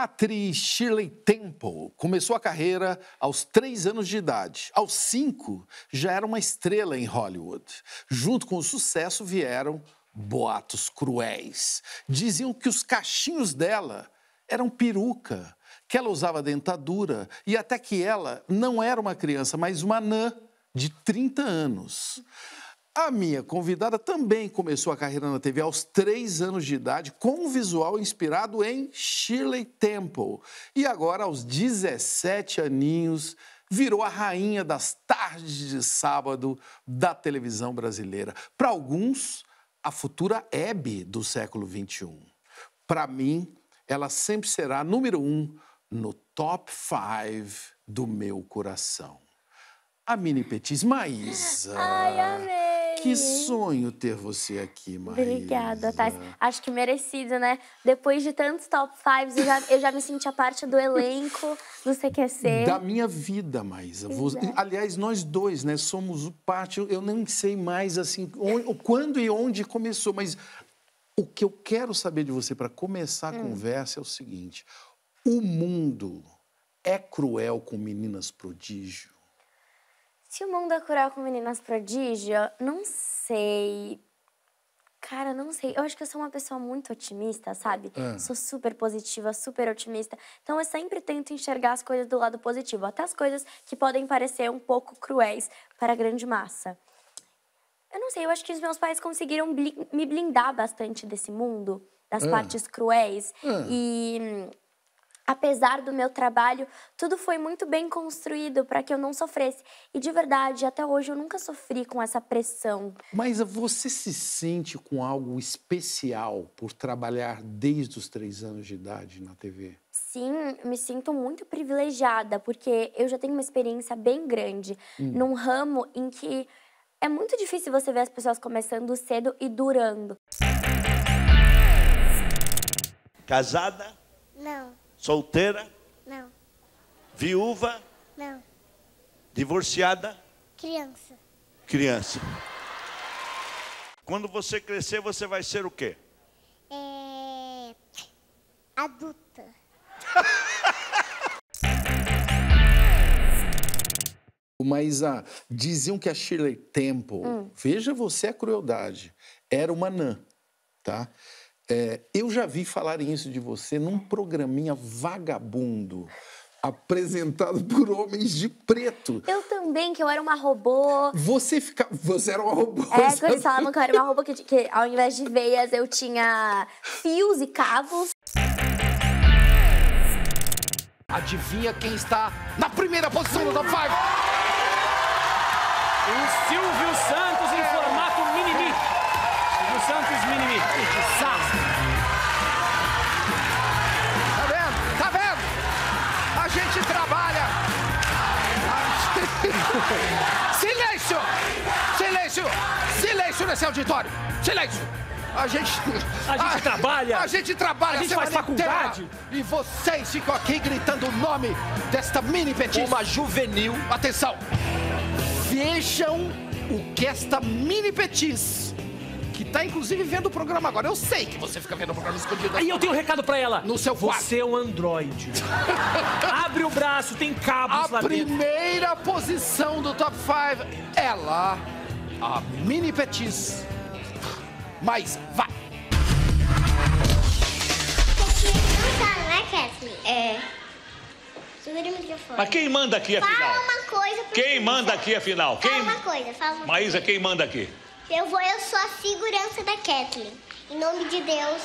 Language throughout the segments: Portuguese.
Patty Shirley Temple começou a carreira aos três anos de idade. Aos cinco, já era uma estrela em Hollywood. Junto com o sucesso vieram boatos cruéis. Diziam que os cachinhos dela eram peruca, que ela usava dentadura e até que ela não era uma criança, mas uma anã de 30 anos. A minha convidada também começou a carreira na TV aos três anos de idade, com um visual inspirado em Shirley Temple. E agora, aos 17 aninhos, virou a rainha das tardes de sábado da televisão brasileira. Para alguns, a futura Hebe do século XXI. Para mim, ela sempre será número um no top five do meu coração. A mini petis Maísa. Ai, amei. Que sonho ter você aqui, Maria. Obrigada, Thais. Acho que merecido, né? Depois de tantos top fives, eu já, eu já me senti a parte do elenco do CQC. Da minha vida, Maísa. aliás, nós dois, né? Somos parte. Eu nem sei mais, assim, onde, quando e onde começou, mas o que eu quero saber de você para começar a hum. conversa é o seguinte: o mundo é cruel com meninas prodígio? Se o mundo é cruel com meninas prodígio, não sei. Cara, não sei. Eu acho que eu sou uma pessoa muito otimista, sabe? É. Sou super positiva, super otimista. Então eu sempre tento enxergar as coisas do lado positivo, até as coisas que podem parecer um pouco cruéis para a grande massa. Eu não sei, eu acho que os meus pais conseguiram me blindar bastante desse mundo, das é. partes cruéis. É. E apesar do meu trabalho, tudo foi muito bem construído para que eu não sofresse. E de verdade, até hoje eu nunca sofri com essa pressão. Mas você se sente com algo especial por trabalhar desde os três anos de idade na TV? Sim, me sinto muito privilegiada, porque eu já tenho uma experiência bem grande hum. num ramo em que é muito difícil você ver as pessoas começando cedo e durando. Casada? Não. Solteira? Não. Viúva? Não. Divorciada? Criança. Criança. Quando você crescer, você vai ser o quê? É... Adulta. Mas ah, diziam que a Shirley Temple, hum. veja você a crueldade, era uma nã, tá? É, eu já vi falar isso de você num programinha vagabundo apresentado por homens de preto. Eu também, que eu era uma robô. Você fica... Você era uma robô. É, sabe? eles falavam que eu era uma robô, que, que ao invés de veias eu tinha fios e cabos. Adivinha quem está na primeira posição do Top 5? O Silvio Santos em formato mini-mi. Silvio Santos mini-mi. nesse é auditório. Silêncio. A gente, a gente a, trabalha. A gente trabalha. A gente faz faculdade. Inteira, e vocês ficam aqui gritando o nome desta mini petista. Uma juvenil. Atenção. Vejam o que esta mini petis que tá inclusive vendo o programa agora. Eu sei que você fica vendo o programa escondido. Aí eu tenho um recado para ela. No seu quarto. Você é um androide. Abre o braço, tem cabos A lá dentro. primeira posição do Top 5, ela a ah, mini petis. Mas vai. Tá, é. é. Mas quem manda aqui afinal? Fala uma coisa pra Quem manda aqui afinal? Fala quem... uma coisa, fala uma Maísa, quem manda aqui? Eu vou, eu sou a segurança da Kathleen. Em nome de Deus.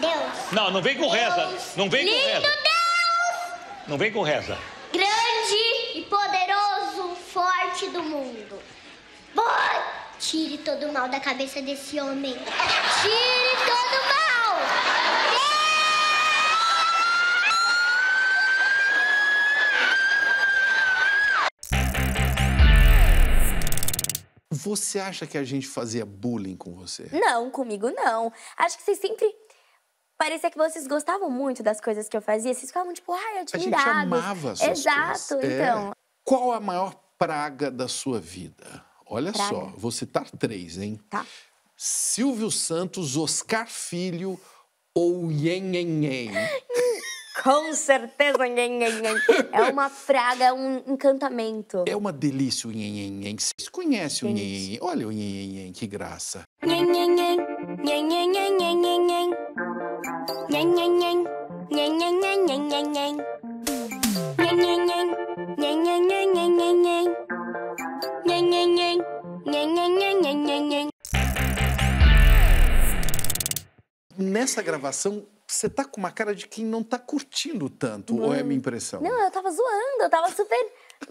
Deus. Não, não vem com Deus. reza. Não vem Lindo com reza. Deus! Não vem com reza. Grande e poderoso, forte do mundo. Tire todo o mal da cabeça desse homem. Tire todo o mal! É! Você acha que a gente fazia bullying com você? Não, comigo não. Acho que vocês sempre Parecia que vocês gostavam muito das coisas que eu fazia, vocês ficavam tipo, ai, admirado. A gente amava suas Exato, coisas. então. É. Qual a maior praga da sua vida? Olha só, vou citar três, hein? Tá. Silvio Santos, Oscar Filho ou Yen Yen Yen. Com certeza, Yen Yen Yen. É uma praga, é um encantamento. É uma delícia o Yen Yen Yen. Vocês conhecem o Yen Yen Olha o Yen Yen Yen, que graça. Yen Yen Yen Yen Yen Yen Yen Yen Yen Yen Yen Yen Yen Yen Yen Yen nessa gravação, você tá com uma cara de quem não tá curtindo tanto, não. ou é a minha impressão? Não, eu tava zoando, eu tava super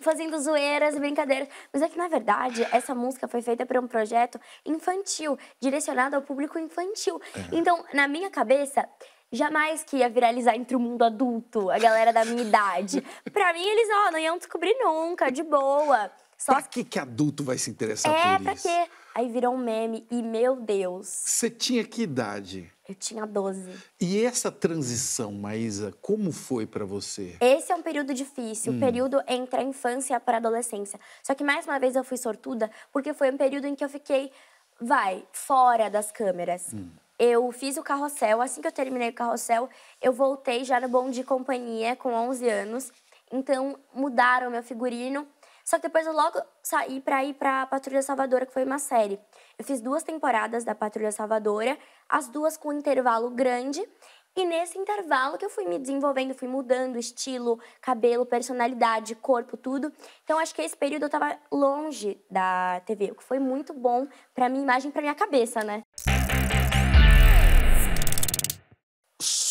fazendo zoeiras e brincadeiras. Mas é que, na verdade, essa música foi feita para um projeto infantil, direcionado ao público infantil. É. Então, na minha cabeça, jamais que ia viralizar entre o mundo adulto, a galera da minha idade. Pra mim, eles, ó, não iam descobrir nunca, de boa. Só pra que que adulto vai se interessar é, por isso? É, pra quê? Aí virou um meme e, meu Deus. Você tinha que idade? Eu tinha 12. E essa transição, Maísa, como foi para você? Esse é um período difícil, hum. período entre a infância para a adolescência. Só que mais uma vez eu fui sortuda, porque foi um período em que eu fiquei, vai, fora das câmeras. Hum. Eu fiz o carrossel, assim que eu terminei o carrossel, eu voltei já no Bom de Companhia com 11 anos. Então mudaram meu figurino só que depois eu logo saí para ir para Patrulha Salvadora, que foi uma série. Eu fiz duas temporadas da Patrulha Salvadora, as duas com um intervalo grande. E nesse intervalo que eu fui me desenvolvendo, fui mudando estilo, cabelo, personalidade, corpo, tudo. Então acho que esse período eu tava longe da TV, o que foi muito bom para minha imagem, para minha cabeça, né?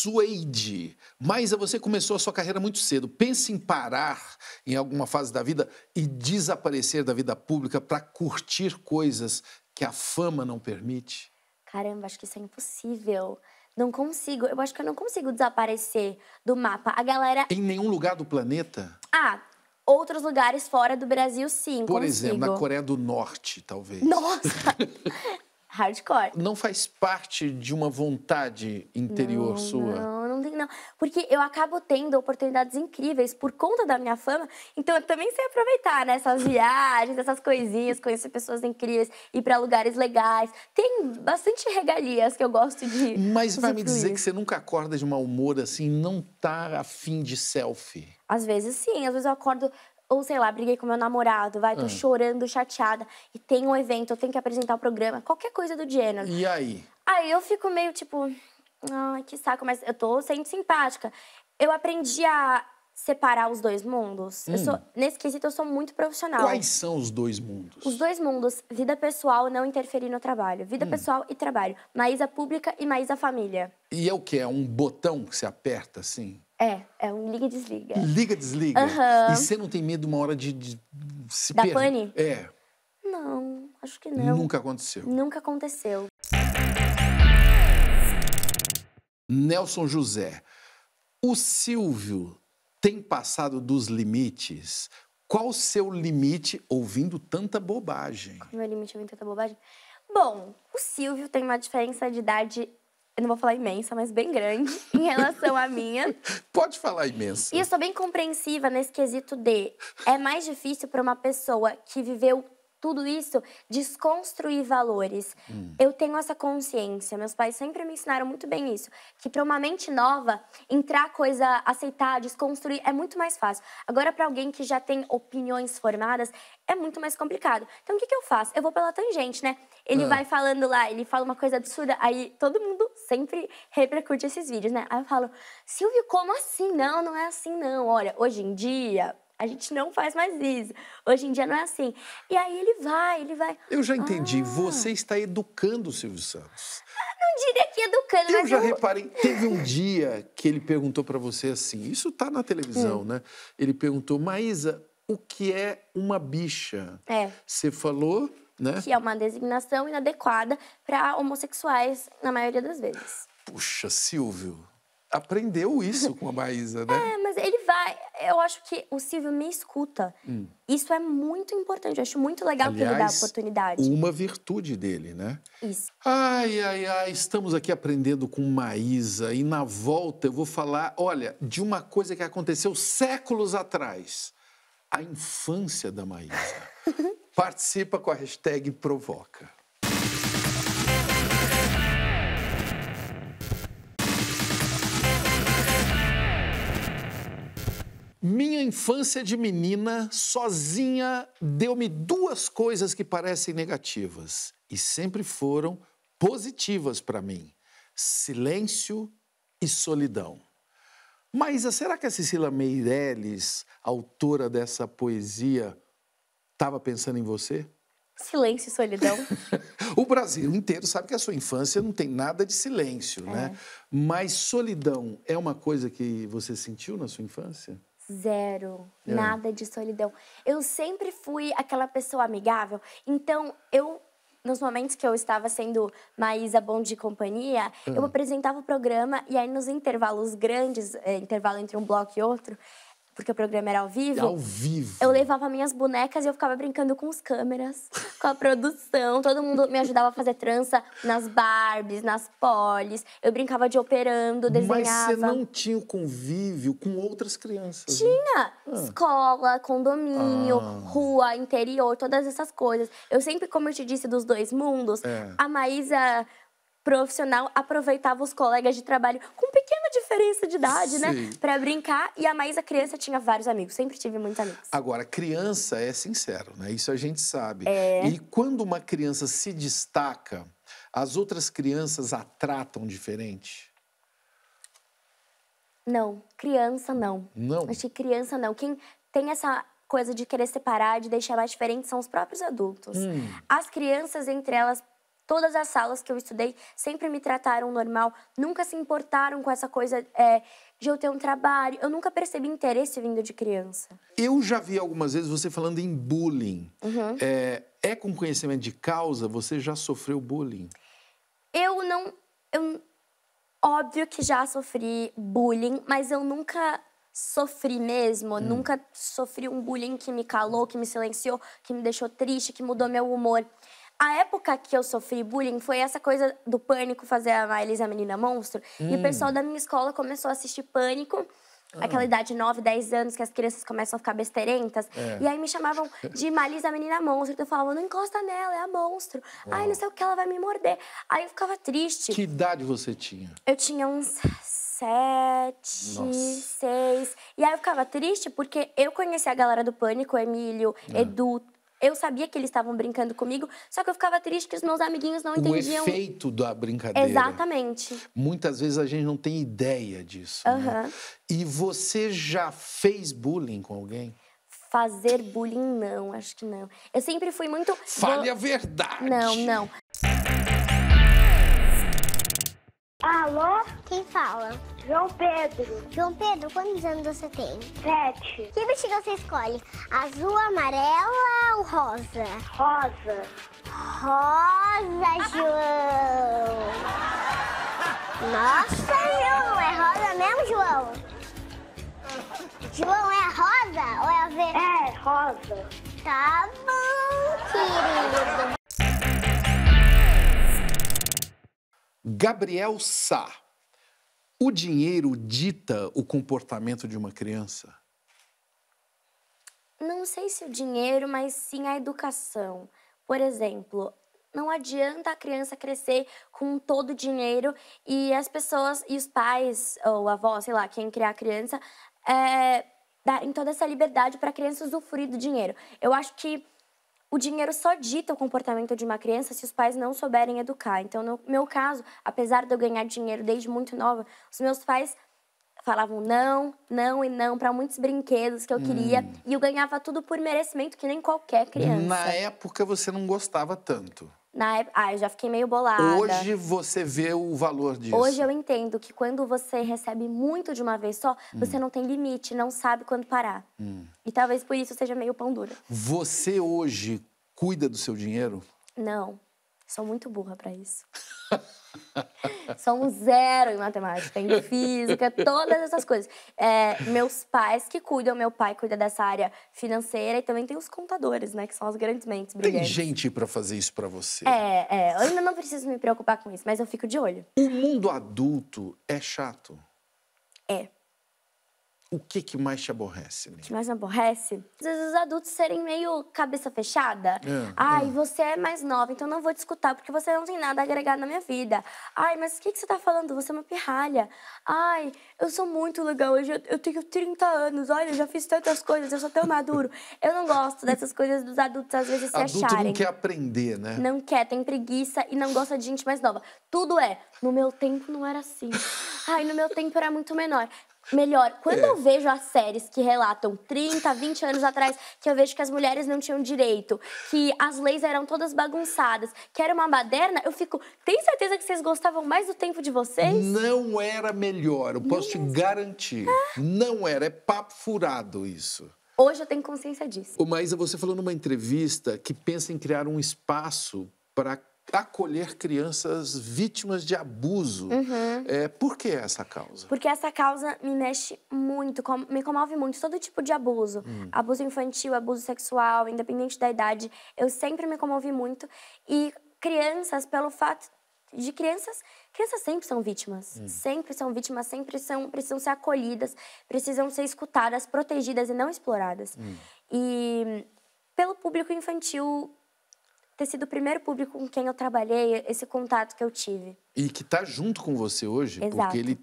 suede. Mas você começou a sua carreira muito cedo. Pensa em parar em alguma fase da vida e desaparecer da vida pública para curtir coisas que a fama não permite? Caramba, acho que isso é impossível. Não consigo, eu acho que eu não consigo desaparecer do mapa. A galera. Em nenhum lugar do planeta? Ah, outros lugares fora do Brasil, sim. Por consigo. exemplo, na Coreia do Norte, talvez. Nossa! hardcore. Não faz parte de uma vontade interior não, sua? Não, não tem, não. Porque eu acabo tendo oportunidades incríveis por conta da minha fama, então eu também sei aproveitar, né? Essas viagens, essas coisinhas, conhecer pessoas incríveis, ir para lugares legais. Tem bastante regalias que eu gosto de. Mas vai me dizer que você nunca acorda de mau humor assim, não tá afim de selfie? Às vezes sim, às vezes eu acordo ou sei lá, briguei com meu namorado, vai, tô ah. chorando, chateada, e tem um evento, eu tenho que apresentar o um programa, qualquer coisa do gênero. E aí? Aí eu fico meio tipo, ai, que saco, mas eu tô sendo simpática. Eu aprendi a separar os dois mundos. Hum. Eu sou, hum. nesse quesito, eu sou muito profissional. Quais são os dois mundos? Os dois mundos, vida pessoal não interferir no trabalho. Vida hum. pessoal e trabalho. Maísa pública e Maísa família. E é o que? É um botão que se aperta, assim? É, é um liga e desliga. Liga e desliga. Uhum. E você não tem medo uma hora de, de se perder? Da per... pane? É. Não, acho que não. Nunca aconteceu. Nunca aconteceu. Nelson José, o Silvio tem passado dos limites? Qual o seu limite ouvindo tanta bobagem? Qual meu limite ouvindo tanta bobagem? Bom, o Silvio tem uma diferença de idade eu não vou falar imensa, mas bem grande em relação à minha. Pode falar imensa. E eu sou bem compreensiva nesse quesito de é mais difícil para uma pessoa que viveu tudo isso, desconstruir valores. Hum. Eu tenho essa consciência. Meus pais sempre me ensinaram muito bem isso. Que para uma mente nova, entrar coisa, aceitar, desconstruir é muito mais fácil. Agora, para alguém que já tem opiniões formadas, é muito mais complicado. Então, o que, que eu faço? Eu vou pela tangente, né? Ele ah. vai falando lá, ele fala uma coisa absurda, aí todo mundo sempre repercute esses vídeos, né? Aí eu falo, Silvio, como assim? Não, não é assim, não. Olha, hoje em dia, a gente não faz mais isso. Hoje em dia não é assim. E aí ele vai, ele vai. Eu já entendi. Ah. Você está educando o Silvio Santos. Eu não diria que educando, eu mas. Já eu já reparei. Teve um dia que ele perguntou para você assim: isso tá na televisão, hum. né? Ele perguntou, Maísa, o que é uma bicha? É. Você falou. Né? Que é uma designação inadequada para homossexuais, na maioria das vezes. Puxa, Silvio, aprendeu isso com a Maísa, né? É, mas ele eu acho que o Silvio me escuta. Hum. Isso é muito importante. Eu acho muito legal Aliás, que ele dá a oportunidade. Uma virtude dele, né? Isso. Ai, ai, ai, estamos aqui aprendendo com Maísa e na volta eu vou falar, olha, de uma coisa que aconteceu séculos atrás. A infância da Maísa. Participa com a hashtag Provoca. Minha infância de menina sozinha deu-me duas coisas que parecem negativas e sempre foram positivas para mim: silêncio e solidão. Mas será que a Cecília Meirelles, autora dessa poesia, estava pensando em você? Silêncio e solidão. o Brasil inteiro sabe que a sua infância não tem nada de silêncio, né? é. né? Mas solidão é uma coisa que você sentiu na sua infância? Zero. É. Nada de solidão. Eu sempre fui aquela pessoa amigável. Então, eu nos momentos que eu estava sendo mais a Bom de companhia, eu hum. apresentava o programa e aí nos intervalos grandes, é, intervalo entre um bloco e outro, porque o programa era ao vivo. Ao vivo. Eu levava minhas bonecas e eu ficava brincando com as câmeras, com a produção. Todo mundo me ajudava a fazer trança nas Barbies, nas Polis. Eu brincava de operando, desenhava. Mas você não tinha o convívio com outras crianças? Né? Tinha! Né? Escola, condomínio, ah. rua, interior, todas essas coisas. Eu sempre, como eu te disse, dos dois mundos. É. A Maísa profissional aproveitava os colegas de trabalho com pequena diferença de idade, né? Sim. né? Para brincar. E a mais a criança, tinha vários amigos. Sempre tive muitos amigos. Agora, criança é sincero, né? Isso a gente sabe. É... E quando uma criança se destaca, as outras crianças a tratam diferente? Não, criança não. Não. Achei criança não. Quem tem essa coisa de querer separar, de deixar mais diferente, são os próprios adultos. Hum. As crianças, entre elas, Todas as salas que eu estudei sempre me trataram normal, nunca se importaram com essa coisa é, de eu ter um trabalho. Eu nunca percebi interesse vindo de criança. Eu já vi algumas vezes você falando em bullying. Uhum. É, é com conhecimento de causa? Você já sofreu bullying? Eu não. Eu, óbvio que já sofri bullying, mas eu nunca sofri mesmo, hum. nunca sofri um bullying que me calou, que me silenciou, que me deixou triste, que mudou meu humor a época que eu sofri bullying foi essa coisa do pânico fazer a Miles a menina monstro. Hum. E o hum. pessoal da minha escola começou a assistir pânico. Ah. Aquela idade, 9, 10 anos, que as crianças começam a ficar besteirentas. É. E aí me chamavam de Malis a menina monstro. Então eu falava, não encosta nela, é a monstro. Uau. Ai, não sei o que, ela vai me morder. Aí eu ficava triste. Que idade você tinha? Eu tinha uns sete, Nossa. seis. E aí eu ficava triste porque eu conhecia a galera do Pânico, Emílio, é. Edu, eu sabia que eles estavam brincando comigo, só que eu ficava triste que os meus amiguinhos não o entendiam. O efeito da brincadeira. Exatamente. Muitas vezes a gente não tem ideia disso. Uhum. Né? E você já fez bullying com alguém? Fazer bullying, não, acho que não. Eu sempre fui muito. Fale a verdade! Não, não. Alô? Quem fala? João Pedro. João Pedro, quantos anos você tem? Sete. Que bexiga você escolhe? Azul, amarela ou rosa? Rosa. Rosa, João. Nossa, João, é rosa mesmo, João? João, é rosa ou é a verde? É, rosa. Tá bom, querido. Gabriel Sá. O dinheiro dita o comportamento de uma criança? Não sei se o dinheiro, mas sim a educação. Por exemplo, não adianta a criança crescer com todo o dinheiro e as pessoas, e os pais, ou avós, sei lá, quem criar a criança, é, darem toda essa liberdade para a criança usufruir do dinheiro. Eu acho que o dinheiro só dita o comportamento de uma criança se os pais não souberem educar. Então, no meu caso, apesar de eu ganhar dinheiro desde muito nova, os meus pais falavam não, não e não para muitos brinquedos que eu queria hum. e eu ganhava tudo por merecimento que nem qualquer criança. Na época você não gostava tanto. Na época, ah, eu já fiquei meio bolada. Hoje você vê o valor disso. Hoje eu entendo que quando você recebe muito de uma vez só, hum. você não tem limite, não sabe quando parar. Hum. E talvez por isso seja meio pão duro Você hoje cuida do seu dinheiro? Não. Sou muito burra para isso. Sou um zero em matemática, em física, todas essas coisas. É, meus pais que cuidam, meu pai cuida dessa área financeira e também tem os contadores, né? Que são as grandes mentes brilhantes. Tem gente para fazer isso para você. É, é. Eu ainda não preciso me preocupar com isso, mas eu fico de olho. O mundo adulto é chato. É. O que, que mais te aborrece? Né? O que mais me aborrece? Às vezes os adultos serem meio cabeça fechada. É, é. Ai, é. você é mais nova, então não vou te escutar, porque você não tem nada agregado na minha vida. Ai, mas o que, que você tá falando? Você é uma pirralha. Ai, eu sou muito legal, eu, já, eu tenho 30 anos, olha, eu já fiz tantas coisas, eu sou tão maduro. Eu não gosto dessas coisas dos adultos às vezes se Adulto acharem. não quer aprender, né? Não quer, tem preguiça e não gosta de gente mais nova. Tudo é, no meu tempo não era assim. Ai, no meu tempo era muito menor. Melhor, quando é. eu vejo as séries que relatam 30, 20 anos atrás, que eu vejo que as mulheres não tinham direito, que as leis eram todas bagunçadas, que era uma baderna, eu fico. Tem certeza que vocês gostavam mais do tempo de vocês? Não era melhor, eu posso te garantir. Ah. Não era, é papo furado isso. Hoje eu tenho consciência disso. o Maísa, você falou numa entrevista que pensa em criar um espaço para acolher crianças vítimas de abuso. Uhum. É, por que essa causa? Porque essa causa me mexe muito, me comove muito. Todo tipo de abuso, hum. abuso infantil, abuso sexual, independente da idade, eu sempre me comovi muito. E crianças, pelo fato de crianças, crianças sempre são vítimas, hum. sempre são vítimas, sempre são precisam ser acolhidas, precisam ser escutadas, protegidas e não exploradas. Hum. E pelo público infantil ter sido o primeiro público com quem eu trabalhei, esse contato que eu tive. E que está junto com você hoje, Exato. porque ele,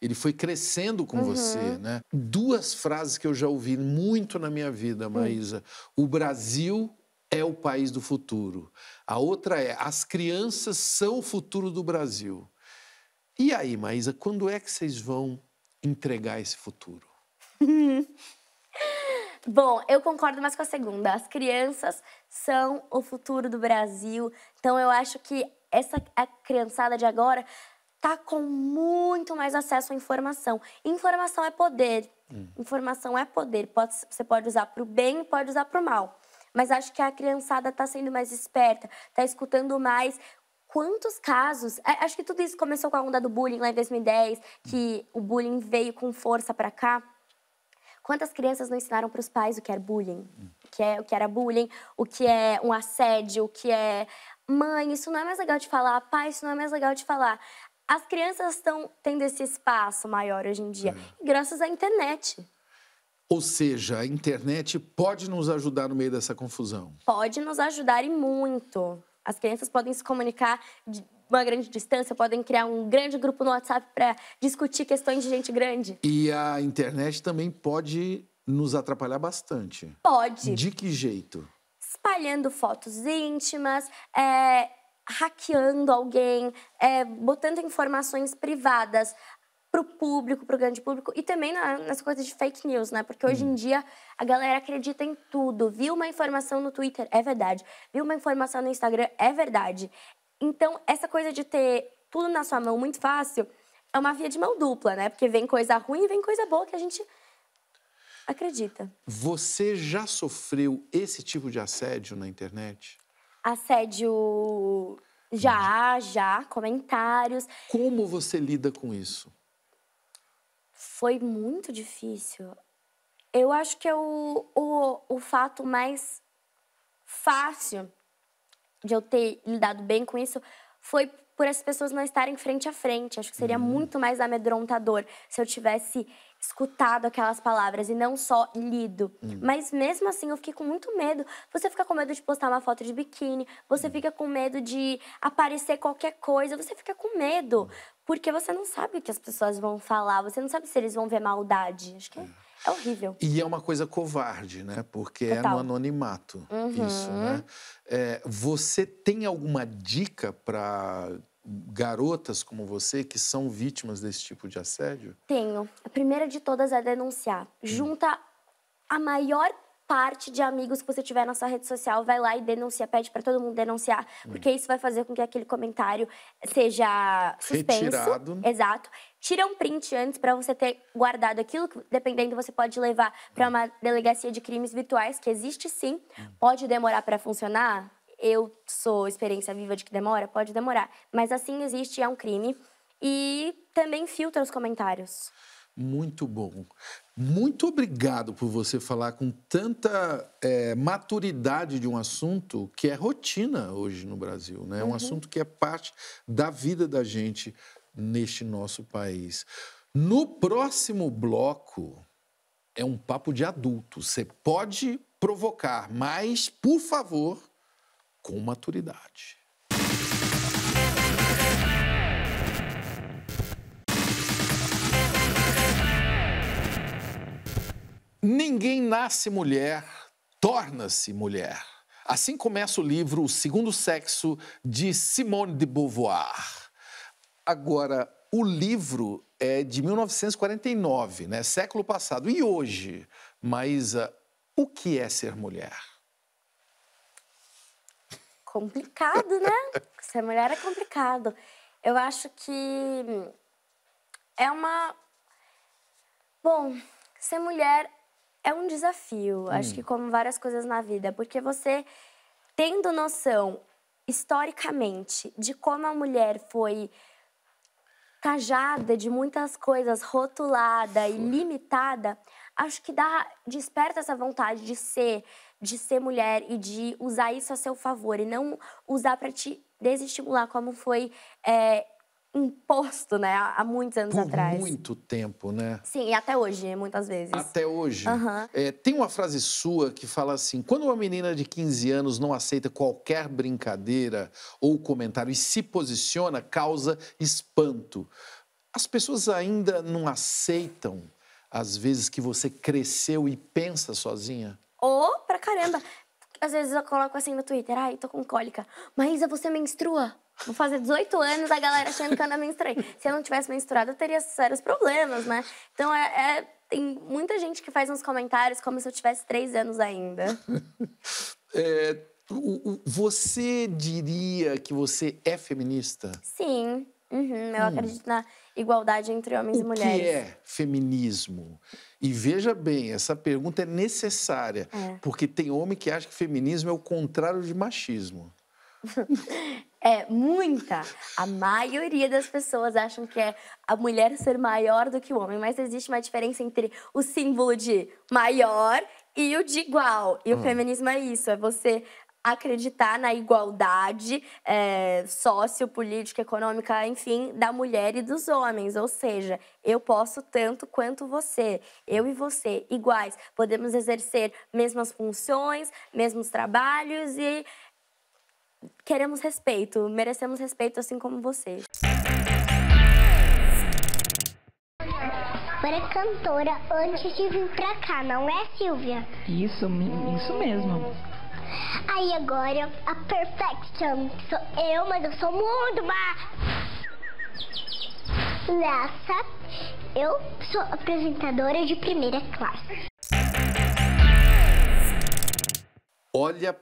ele foi crescendo com uhum. você, né? Duas frases que eu já ouvi muito na minha vida, Maísa. Uhum. O Brasil é o país do futuro. A outra é: as crianças são o futuro do Brasil. E aí, Maísa, quando é que vocês vão entregar esse futuro? Bom, eu concordo mais com a segunda. As crianças são o futuro do Brasil. Então eu acho que essa a criançada de agora tá com muito mais acesso à informação. Informação é poder. Hum. Informação é poder. Pode, você pode usar para o bem, pode usar para o mal. Mas acho que a criançada está sendo mais esperta, está escutando mais. Quantos casos? Acho que tudo isso começou com a onda do bullying lá em 2010, que o bullying veio com força para cá. Quantas crianças não ensinaram para os pais o que era é bullying? Hum que é o que era bullying, o que é um assédio, o que é mãe, isso não é mais legal de falar, pai, isso não é mais legal de falar. As crianças estão tendo esse espaço maior hoje em dia, é. graças à internet. Ou seja, a internet pode nos ajudar no meio dessa confusão. Pode nos ajudar e muito. As crianças podem se comunicar de uma grande distância, podem criar um grande grupo no WhatsApp para discutir questões de gente grande. E a internet também pode nos atrapalhar bastante. Pode. De que jeito? Espalhando fotos íntimas, é, hackeando alguém, é, botando informações privadas para o público, para o grande público e também na, nas coisas de fake news, né? Porque hoje hum. em dia a galera acredita em tudo. Viu uma informação no Twitter, é verdade. Viu uma informação no Instagram, é verdade. Então, essa coisa de ter tudo na sua mão muito fácil é uma via de mão dupla, né? Porque vem coisa ruim e vem coisa boa que a gente acredita. Você já sofreu esse tipo de assédio na internet? Assédio. Já, já, comentários. Como você lida com isso? Foi muito difícil. Eu acho que é o, o, o fato mais fácil de eu ter lidado bem com isso foi por essas pessoas não estarem frente a frente. Acho que seria uhum. muito mais amedrontador se eu tivesse escutado aquelas palavras e não só lido. Uhum. Mas mesmo assim, eu fiquei com muito medo. Você fica com medo de postar uma foto de biquíni, você uhum. fica com medo de aparecer qualquer coisa, você fica com medo. Porque você não sabe o que as pessoas vão falar, você não sabe se eles vão ver maldade. Acho que é. é. É horrível. E é uma coisa covarde, né? Porque Total. é no anonimato uhum. isso, né? É, você tem alguma dica para garotas como você que são vítimas desse tipo de assédio? Tenho. A primeira de todas é denunciar. Hum. Junta a maior parte de amigos que você tiver na sua rede social, vai lá e denuncia, pede para todo mundo denunciar, porque isso vai fazer com que aquele comentário seja suspenso. Retirado. Exato. Tira um print antes para você ter guardado aquilo, que, dependendo você pode levar para uma delegacia de crimes virtuais, que existe sim, pode demorar para funcionar. Eu sou experiência viva de que demora, pode demorar, mas assim existe, é um crime. E também filtra os comentários. Muito bom. Muito obrigado por você falar com tanta é, maturidade de um assunto que é rotina hoje no Brasil, né? É um uhum. assunto que é parte da vida da gente neste nosso país. No próximo bloco é um papo de adulto. Você pode provocar, mas por favor, com maturidade. Ninguém nasce mulher, torna-se mulher. Assim começa o livro O Segundo Sexo, de Simone de Beauvoir. Agora, o livro é de 1949, né? século passado. E hoje, Maísa, o que é ser mulher? Complicado, né? ser mulher é complicado. Eu acho que é uma. Bom, ser mulher é um desafio, hum. acho que hum. como várias coisas na vida, porque você tendo noção historicamente de como a mulher foi tajada de muitas coisas, rotulada e limitada, acho que dá desperta essa vontade de ser, de ser mulher e de usar isso a seu favor e não usar para te desestimular como foi é, imposto, né? Há muitos anos Por atrás. muito tempo, né? Sim, e até hoje, muitas vezes. Até hoje. Uhum. É, tem uma frase sua que fala assim: quando uma menina de 15 anos não aceita qualquer brincadeira ou comentário e se posiciona, causa espanto. As pessoas ainda não aceitam, às vezes, que você cresceu e pensa sozinha? Ô, oh, pra caramba! Às vezes eu coloco assim no Twitter, ai, tô com cólica. Maísa, você menstrua? Vou fazer 18 anos, a galera achando que eu não menstruei. Se eu não tivesse menstruado, eu teria sérios problemas, né? Então, é, é tem muita gente que faz uns comentários como se eu tivesse três anos ainda. é, você diria que você é feminista? Sim. Uhum, eu hum. acredito na igualdade entre homens o e mulheres. O que é feminismo? E veja bem, essa pergunta é necessária, é. porque tem homem que acha que feminismo é o contrário de machismo. É, muita. A maioria das pessoas acham que é a mulher ser maior do que o homem, mas existe uma diferença entre o símbolo de maior e o de igual. E hum. o feminismo é isso, é você acreditar na igualdade é, sociopolítica, econômica, enfim, da mulher e dos homens. Ou seja, eu posso tanto quanto você, eu e você, iguais. Podemos exercer mesmas funções, mesmos trabalhos e queremos respeito, merecemos respeito assim como vocês. Agora é cantora antes de vir pra cá, não é, Silvia? Isso, isso mesmo. Aí agora a Perfection. Sou eu, mas eu sou muito mais. Nessa, eu sou apresentadora de primeira classe. Olha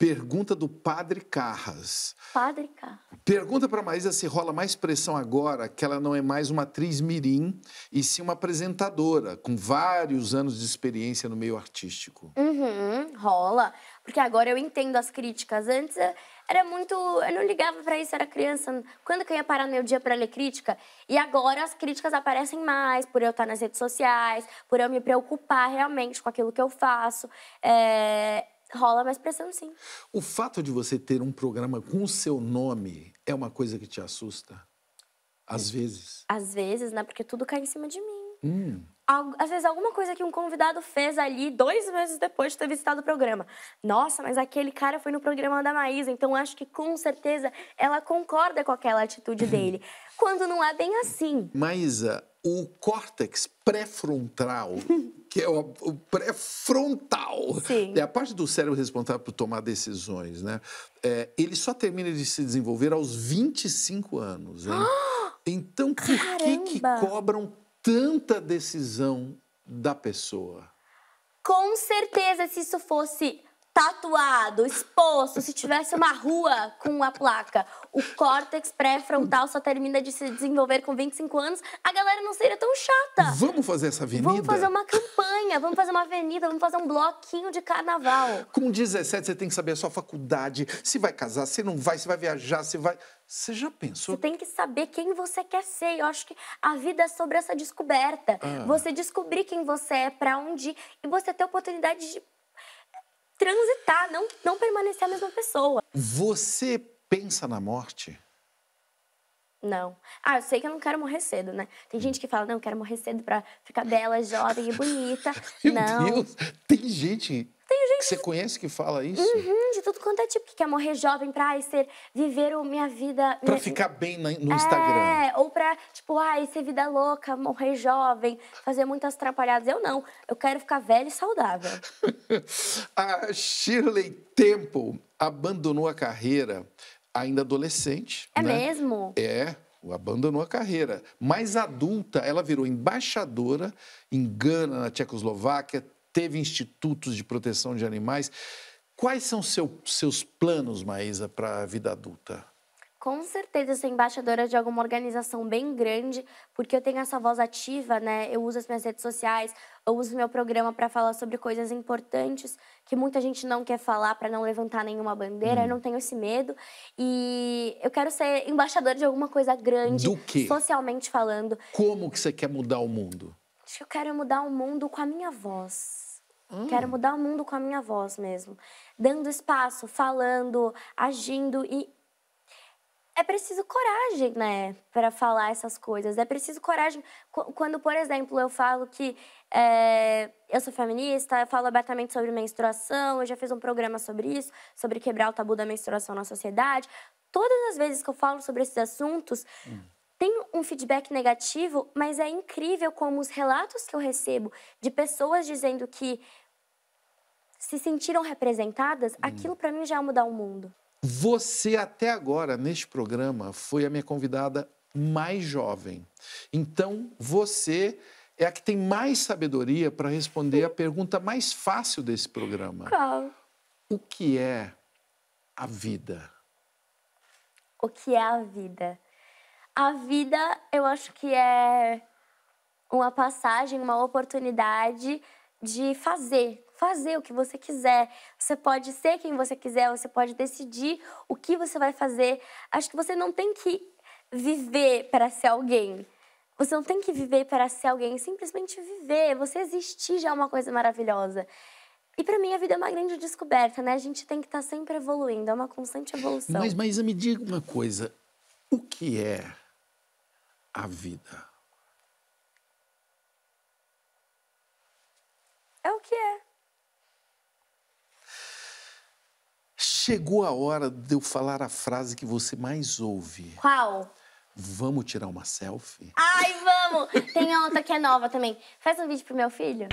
Pergunta do Padre Carras. Padre Carras. Pergunta para Maísa se rola mais pressão agora que ela não é mais uma atriz mirim e sim uma apresentadora com vários anos de experiência no meio artístico. Uhum, rola. Porque agora eu entendo as críticas. Antes eh, era muito. Eu não ligava para isso, era criança. Quando que eu ia parar no meu dia para ler crítica? E agora as críticas aparecem mais por eu estar nas redes sociais, por eu me preocupar realmente com aquilo que eu faço. É rola mais pressão, sim. O fato de você ter um programa com o seu nome é uma coisa que te assusta? Às vezes? Às vezes, né? Porque tudo cai em cima de mim. Hum às vezes alguma coisa que um convidado fez ali dois meses depois de ter visitado o programa. Nossa, mas aquele cara foi no programa da Maísa, então acho que com certeza ela concorda com aquela atitude dele. Quando não é bem assim. Maísa, o córtex pré-frontal, que é o, o pré-frontal, é a parte do cérebro responsável por tomar decisões, né? É, ele só termina de se desenvolver aos 25 anos. Hein? Né? Então, por Caramba. que, que cobram tanta decisão da pessoa. Com certeza, se isso fosse tatuado, exposto, se tivesse uma rua com a placa, o córtex pré-frontal só termina de se desenvolver com 25 anos, a galera não seria tão chata. Vamos fazer essa avenida? Vamos fazer uma campanha, vamos fazer uma avenida, vamos fazer um bloquinho de carnaval. Com 17, você tem que saber a sua faculdade, se vai casar, se não vai, se vai viajar, se vai. Você já pensou? Você tem que saber quem você quer ser. Eu acho que a vida é sobre essa descoberta. Ah. Você descobrir quem você é, para onde ir, e você ter a oportunidade de transitar, não, não permanecer a mesma pessoa. Você pensa na morte? Não. Ah, eu sei que eu não quero morrer cedo, né? Tem hum. gente que fala, não, eu quero morrer cedo pra ficar bela, jovem e bonita. Meu não. Deus! Tem gente. Tem gente. Que você conhece que fala isso? Uhum, de tudo quanto é tipo, que quer morrer jovem pra ai, ser, viver o, minha vida. Pra minha... ficar bem no é, Instagram. É, ou pra, tipo, ai, ser vida louca, morrer jovem, fazer muitas atrapalhadas. Eu não. Eu quero ficar velha e saudável. a Shirley Temple abandonou a carreira ainda adolescente. É né? mesmo? É, abandonou a carreira. Mas adulta, ela virou embaixadora em Gana, na Tchecoslováquia, teve institutos de proteção de animais. Quais são seu, seus planos, Maísa, para a vida adulta? Com certeza sou embaixadora de alguma organização bem grande, porque eu tenho essa voz ativa, né? Eu uso as minhas redes sociais, eu uso meu programa para falar sobre coisas importantes que muita gente não quer falar para não levantar nenhuma bandeira. Hum. Eu não tenho esse medo e eu quero ser embaixadora de alguma coisa grande, Do quê? socialmente falando. Como que você quer mudar o mundo? Acho que eu quero mudar o mundo com a minha voz. Hum. Quero mudar o mundo com a minha voz mesmo. Dando espaço, falando, agindo e é preciso coragem, né, para falar essas coisas. É preciso coragem. Quando, por exemplo, eu falo que é, eu sou feminista, eu falo abertamente sobre menstruação, eu já fiz um programa sobre isso, sobre quebrar o tabu da menstruação na sociedade. Todas as vezes que eu falo sobre esses assuntos, hum. tem um feedback negativo, mas é incrível como os relatos que eu recebo de pessoas dizendo que se sentiram representadas, hum. aquilo para mim já é mudar o mundo. Você, até agora, neste programa, foi a minha convidada mais jovem. Então, você é a que tem mais sabedoria para responder a pergunta mais fácil desse programa. Qual? O que é a vida? O que é a vida? A vida, eu acho que é uma passagem, uma oportunidade de fazer fazer o que você quiser. Você pode ser quem você quiser, você pode decidir o que você vai fazer. Acho que você não tem que viver para ser alguém. Você não tem que viver para ser alguém, simplesmente viver. Você existir já é uma coisa maravilhosa. E para mim a vida é uma grande descoberta, né? A gente tem que estar tá sempre evoluindo, é uma constante evolução. Mas Maísa, me diga uma coisa. O que é a vida? É o que é. Chegou a hora de eu falar a frase que você mais ouve. Qual? Vamos tirar uma selfie? Ai, vamos! Tem outra que é nova também. Faz um vídeo pro meu filho.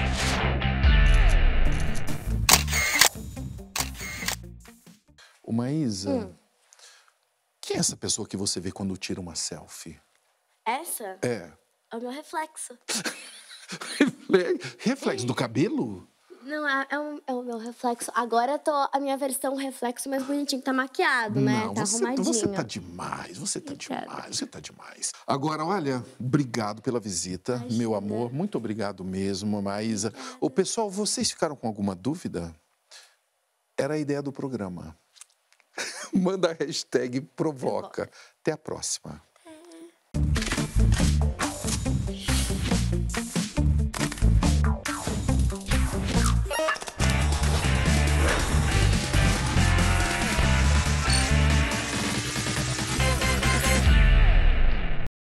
Ô, Maísa, hum. quem é essa pessoa que você vê quando tira uma selfie? Essa? É. É o meu reflexo. Reflexo do cabelo? Não, é, é, um, é o meu reflexo. Agora tô a minha versão reflexo mais bonitinho, tá maquiado, né? tá você, então arrumadinho. Você tá demais, você tá Obrigada. demais, você tá demais. Agora, olha, obrigado pela visita, Imagina. meu amor. Muito obrigado mesmo, Maísa. O pessoal, vocês ficaram com alguma dúvida? Era a ideia do programa. Manda a hashtag provoca. Até a próxima.